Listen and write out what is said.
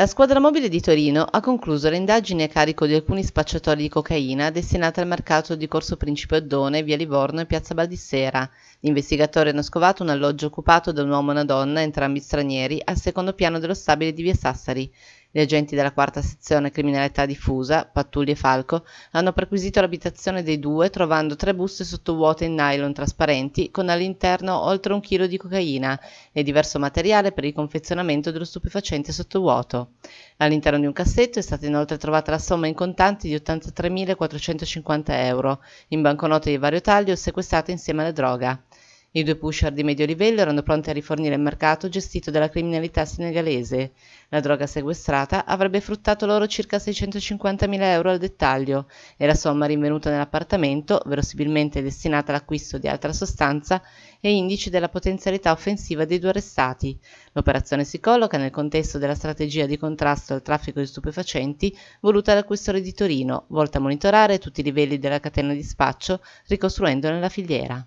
La squadra mobile di Torino ha concluso le indagini a carico di alcuni spacciatori di cocaina destinati al mercato di Corso Principe Oddone, via Livorno e piazza Baldissera. Gli investigatori hanno scovato un alloggio occupato da un uomo e una donna, entrambi stranieri, al secondo piano dello stabile di via Sassari. Gli agenti della quarta sezione criminalità diffusa, Pattuglia e Falco, hanno perquisito l'abitazione dei due trovando tre buste sottovuote in nylon trasparenti con all'interno oltre un chilo di cocaina e diverso materiale per il confezionamento dello stupefacente sottovuoto. All'interno di un cassetto è stata inoltre trovata la somma in contanti di 83.450 euro, in banconote di vario taglio sequestrate insieme alla droga. I due pusher di medio livello erano pronti a rifornire il mercato gestito dalla criminalità senegalese. La droga sequestrata avrebbe fruttato loro circa 650.000 euro al dettaglio e la somma rinvenuta nell'appartamento, verosimilmente destinata all'acquisto di altra sostanza, è indice della potenzialità offensiva dei due arrestati. L'operazione si colloca nel contesto della strategia di contrasto al traffico di stupefacenti voluta dal questore di Torino, volta a monitorare tutti i livelli della catena di spaccio, ricostruendone la filiera.